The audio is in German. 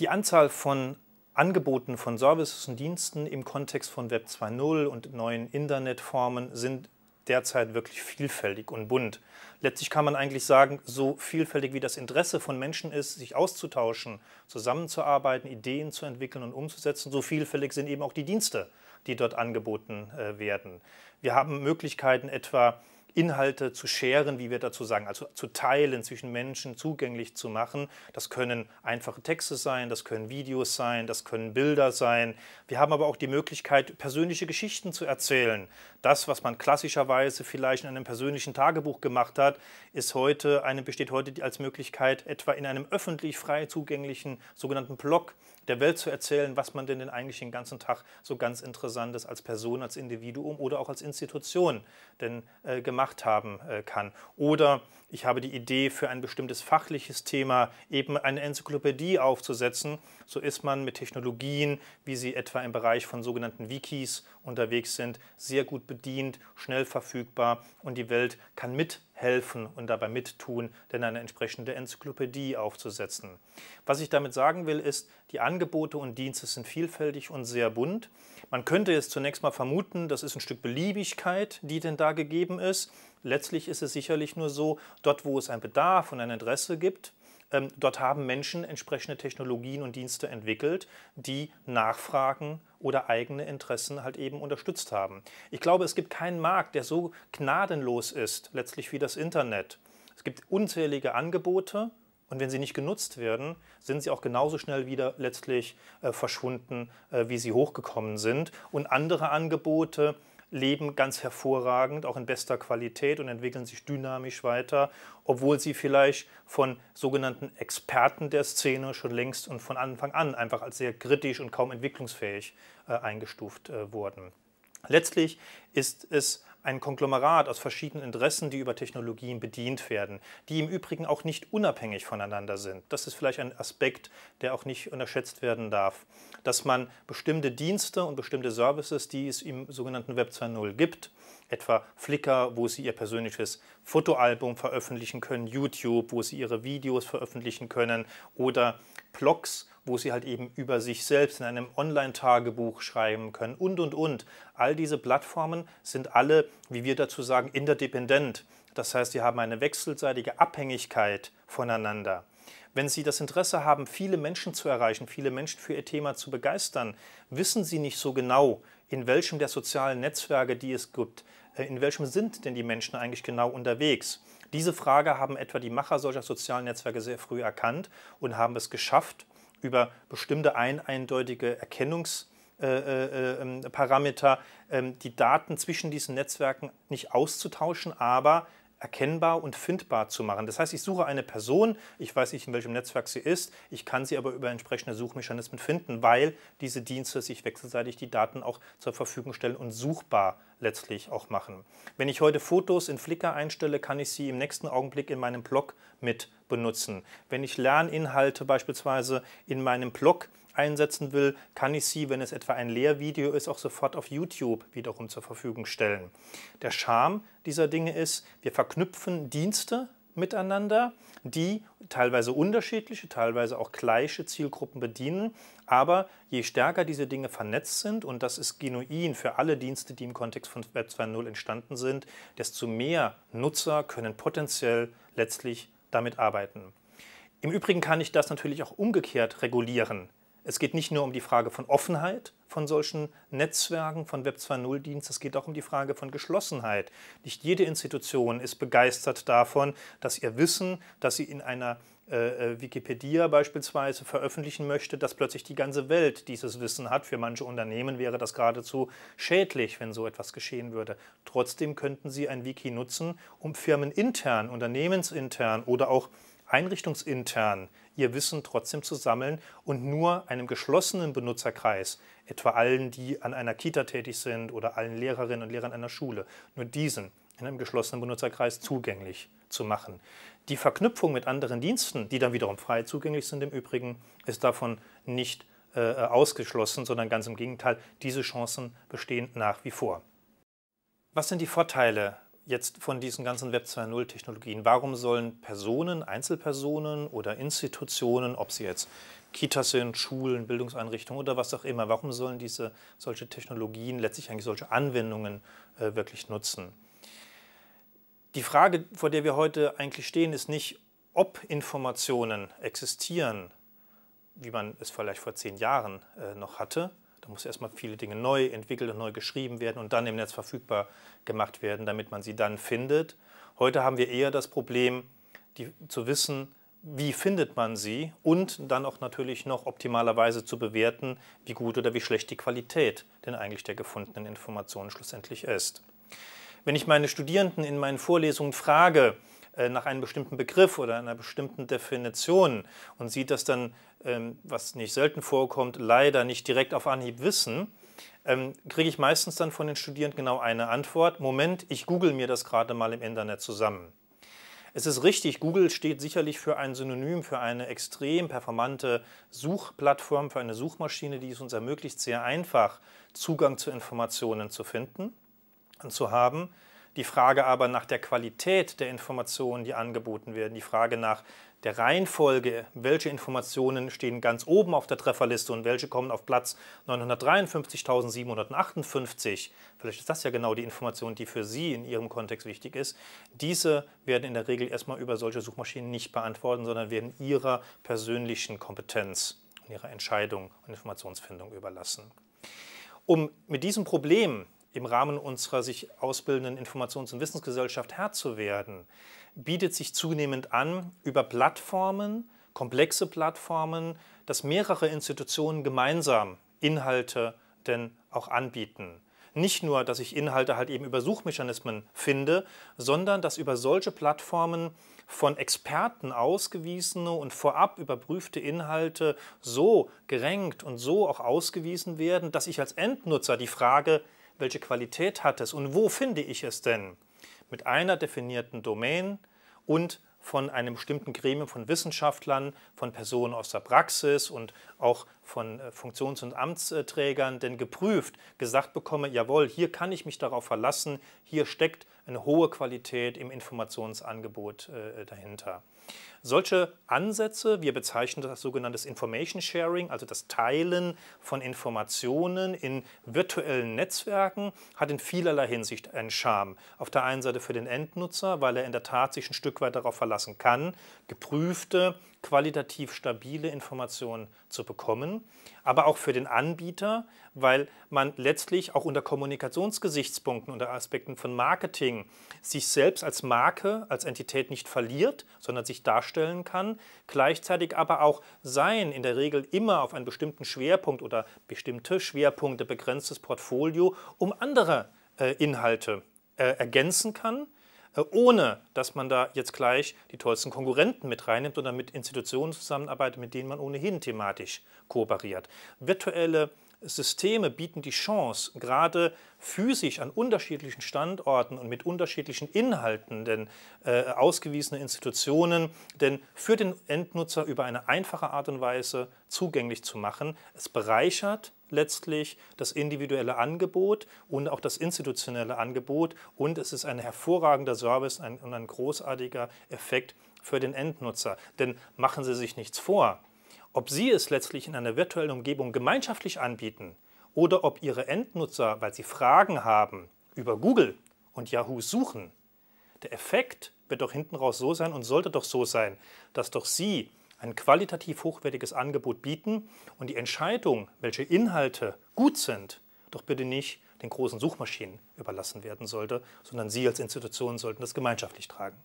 Die Anzahl von Angeboten von Services und Diensten im Kontext von Web 2.0 und neuen Internetformen sind derzeit wirklich vielfältig und bunt. Letztlich kann man eigentlich sagen, so vielfältig wie das Interesse von Menschen ist, sich auszutauschen, zusammenzuarbeiten, Ideen zu entwickeln und umzusetzen, so vielfältig sind eben auch die Dienste, die dort angeboten äh, werden. Wir haben Möglichkeiten etwa Inhalte zu scheren, wie wir dazu sagen, also zu teilen, zwischen Menschen zugänglich zu machen. Das können einfache Texte sein, das können Videos sein, das können Bilder sein. Wir haben aber auch die Möglichkeit, persönliche Geschichten zu erzählen. Das, was man klassischerweise vielleicht in einem persönlichen Tagebuch gemacht hat, ist heute, einem besteht heute als Möglichkeit etwa in einem öffentlich frei zugänglichen sogenannten Blog der Welt zu erzählen, was man denn, denn eigentlich den ganzen Tag so ganz Interessantes als Person, als Individuum oder auch als Institution denn äh, gemacht haben äh, kann. Oder ich habe die Idee, für ein bestimmtes fachliches Thema eben eine Enzyklopädie aufzusetzen. So ist man mit Technologien, wie sie etwa im Bereich von sogenannten Wikis unterwegs sind, sehr gut bedient, schnell verfügbar und die Welt kann mit helfen und dabei mittun, denn eine entsprechende Enzyklopädie aufzusetzen. Was ich damit sagen will, ist, die Angebote und Dienste sind vielfältig und sehr bunt. Man könnte jetzt zunächst mal vermuten, das ist ein Stück Beliebigkeit, die denn da gegeben ist. Letztlich ist es sicherlich nur so, dort wo es einen Bedarf und ein Interesse gibt, ähm, dort haben Menschen entsprechende Technologien und Dienste entwickelt, die Nachfragen oder eigene Interessen halt eben unterstützt haben. Ich glaube, es gibt keinen Markt, der so gnadenlos ist, letztlich wie das Internet. Es gibt unzählige Angebote und wenn sie nicht genutzt werden, sind sie auch genauso schnell wieder letztlich äh, verschwunden, äh, wie sie hochgekommen sind. Und andere Angebote, leben ganz hervorragend, auch in bester Qualität und entwickeln sich dynamisch weiter, obwohl sie vielleicht von sogenannten Experten der Szene schon längst und von Anfang an einfach als sehr kritisch und kaum entwicklungsfähig äh, eingestuft äh, wurden. Letztlich ist es ein Konglomerat aus verschiedenen Interessen, die über Technologien bedient werden, die im Übrigen auch nicht unabhängig voneinander sind. Das ist vielleicht ein Aspekt, der auch nicht unterschätzt werden darf, dass man bestimmte Dienste und bestimmte Services, die es im sogenannten Web 2.0 gibt, etwa Flickr, wo sie ihr persönliches Fotoalbum veröffentlichen können, YouTube, wo sie ihre Videos veröffentlichen können oder Blogs, wo sie halt eben über sich selbst in einem Online-Tagebuch schreiben können und, und, und. All diese Plattformen sind alle, wie wir dazu sagen, interdependent. Das heißt, sie haben eine wechselseitige Abhängigkeit voneinander. Wenn Sie das Interesse haben, viele Menschen zu erreichen, viele Menschen für Ihr Thema zu begeistern, wissen Sie nicht so genau, in welchem der sozialen Netzwerke, die es gibt, äh, in welchem sind denn die Menschen eigentlich genau unterwegs? Diese Frage haben etwa die Macher solcher sozialen Netzwerke sehr früh erkannt und haben es geschafft, über bestimmte eindeutige Erkennungsparameter äh, äh, äh, ähm, ähm, die Daten zwischen diesen Netzwerken nicht auszutauschen, aber erkennbar und findbar zu machen. Das heißt, ich suche eine Person, ich weiß nicht, in welchem Netzwerk sie ist, ich kann sie aber über entsprechende Suchmechanismen finden, weil diese Dienste sich wechselseitig die Daten auch zur Verfügung stellen und suchbar letztlich auch machen. Wenn ich heute Fotos in Flickr einstelle, kann ich sie im nächsten Augenblick in meinem Blog mit benutzen. Wenn ich Lerninhalte beispielsweise in meinem Blog einsetzen will, kann ich sie, wenn es etwa ein Lehrvideo ist, auch sofort auf YouTube wiederum zur Verfügung stellen. Der Charme dieser Dinge ist, wir verknüpfen Dienste miteinander, die teilweise unterschiedliche, teilweise auch gleiche Zielgruppen bedienen. Aber je stärker diese Dinge vernetzt sind, und das ist genuin für alle Dienste, die im Kontext von Web 2.0 entstanden sind, desto mehr Nutzer können potenziell letztlich damit arbeiten. Im Übrigen kann ich das natürlich auch umgekehrt regulieren. Es geht nicht nur um die Frage von Offenheit von solchen Netzwerken, von Web 2.0-Diensten, es geht auch um die Frage von Geschlossenheit. Nicht jede Institution ist begeistert davon, dass ihr Wissen, das sie in einer äh, äh, Wikipedia beispielsweise veröffentlichen möchte, dass plötzlich die ganze Welt dieses Wissen hat. Für manche Unternehmen wäre das geradezu schädlich, wenn so etwas geschehen würde. Trotzdem könnten sie ein Wiki nutzen, um firmenintern, unternehmensintern oder auch einrichtungsintern ihr Wissen trotzdem zu sammeln und nur einem geschlossenen Benutzerkreis, etwa allen, die an einer Kita tätig sind oder allen Lehrerinnen und Lehrern einer Schule, nur diesen in einem geschlossenen Benutzerkreis zugänglich zu machen. Die Verknüpfung mit anderen Diensten, die dann wiederum frei zugänglich sind im Übrigen, ist davon nicht äh, ausgeschlossen, sondern ganz im Gegenteil, diese Chancen bestehen nach wie vor. Was sind die Vorteile jetzt von diesen ganzen Web 2.0 Technologien? Warum sollen Personen, Einzelpersonen oder Institutionen, ob sie jetzt Kitas sind, Schulen, Bildungseinrichtungen oder was auch immer, warum sollen diese solche Technologien letztlich eigentlich solche Anwendungen äh, wirklich nutzen? Die Frage, vor der wir heute eigentlich stehen, ist nicht, ob Informationen existieren, wie man es vielleicht vor zehn Jahren äh, noch hatte, da muss erstmal viele Dinge neu entwickelt und neu geschrieben werden und dann im Netz verfügbar gemacht werden, damit man sie dann findet. Heute haben wir eher das Problem, die, zu wissen, wie findet man sie und dann auch natürlich noch optimalerweise zu bewerten, wie gut oder wie schlecht die Qualität denn eigentlich der gefundenen Informationen schlussendlich ist. Wenn ich meine Studierenden in meinen Vorlesungen frage, äh, nach einem bestimmten Begriff oder einer bestimmten Definition und sieht das dann, ähm, was nicht selten vorkommt, leider nicht direkt auf Anhieb wissen, ähm, kriege ich meistens dann von den Studierenden genau eine Antwort. Moment, ich google mir das gerade mal im Internet zusammen. Es ist richtig, Google steht sicherlich für ein Synonym, für eine extrem performante Suchplattform, für eine Suchmaschine, die es uns ermöglicht, sehr einfach Zugang zu Informationen zu finden und zu haben. Die Frage aber nach der Qualität der Informationen, die angeboten werden, die Frage nach der Reihenfolge, welche Informationen stehen ganz oben auf der Trefferliste und welche kommen auf Platz 953.758, vielleicht ist das ja genau die Information, die für Sie in Ihrem Kontext wichtig ist, diese werden in der Regel erstmal über solche Suchmaschinen nicht beantworten, sondern werden Ihrer persönlichen Kompetenz und Ihrer Entscheidung und Informationsfindung überlassen. Um mit diesem Problem im Rahmen unserer sich ausbildenden Informations- und Wissensgesellschaft Herr zu werden, bietet sich zunehmend an, über Plattformen, komplexe Plattformen, dass mehrere Institutionen gemeinsam Inhalte denn auch anbieten. Nicht nur, dass ich Inhalte halt eben über Suchmechanismen finde, sondern dass über solche Plattformen von Experten ausgewiesene und vorab überprüfte Inhalte so gerenkt und so auch ausgewiesen werden, dass ich als Endnutzer die Frage welche Qualität hat es und wo finde ich es denn? Mit einer definierten Domain und von einem bestimmten Gremium von Wissenschaftlern, von Personen aus der Praxis und auch von äh, Funktions- und Amtsträgern denn geprüft, gesagt bekomme, jawohl, hier kann ich mich darauf verlassen, hier steckt eine hohe Qualität im Informationsangebot äh, dahinter. Solche Ansätze, wir bezeichnen das sogenanntes Information Sharing, also das Teilen von Informationen in virtuellen Netzwerken, hat in vielerlei Hinsicht einen Charme. Auf der einen Seite für den Endnutzer, weil er in der Tat sich ein Stück weit darauf verlassen kann, geprüfte, qualitativ stabile Informationen zu bekommen, aber auch für den Anbieter, weil man letztlich auch unter Kommunikationsgesichtspunkten, unter Aspekten von Marketing sich selbst als Marke, als Entität nicht verliert, sondern sich darstellen kann, gleichzeitig aber auch sein in der Regel immer auf einen bestimmten Schwerpunkt oder bestimmte Schwerpunkte begrenztes Portfolio um andere äh, Inhalte äh, ergänzen kann äh, ohne dass man da jetzt gleich die tollsten Konkurrenten mit reinnimmt oder mit Institutionen zusammenarbeitet, mit denen man ohnehin thematisch kooperiert. Virtuelle Systeme bieten die Chance, gerade physisch an unterschiedlichen Standorten und mit unterschiedlichen Inhalten, denn äh, ausgewiesene Institutionen, denn für den Endnutzer über eine einfache Art und Weise zugänglich zu machen. Es bereichert letztlich das individuelle Angebot und auch das institutionelle Angebot und es ist ein hervorragender Service ein, und ein großartiger Effekt für den Endnutzer. Denn machen Sie sich nichts vor, ob Sie es letztlich in einer virtuellen Umgebung gemeinschaftlich anbieten oder ob Ihre Endnutzer, weil sie Fragen haben, über Google und Yahoo suchen, der Effekt wird doch hinten raus so sein und sollte doch so sein, dass doch Sie ein qualitativ hochwertiges Angebot bieten und die Entscheidung, welche Inhalte gut sind, doch bitte nicht den großen Suchmaschinen überlassen werden sollte, sondern Sie als Institution sollten das gemeinschaftlich tragen.